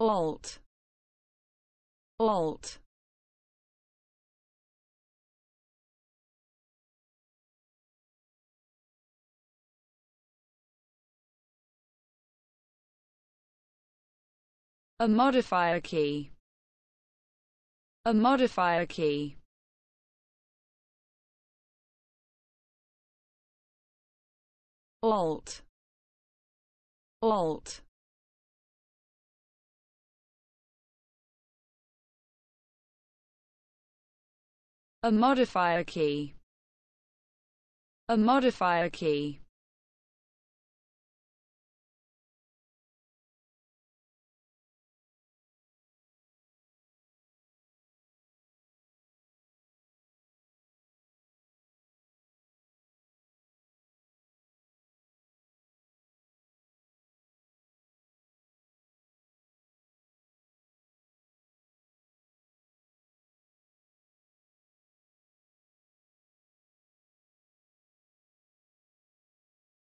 alt alt a modifier key a modifier key alt alt A modifier key. A modifier key.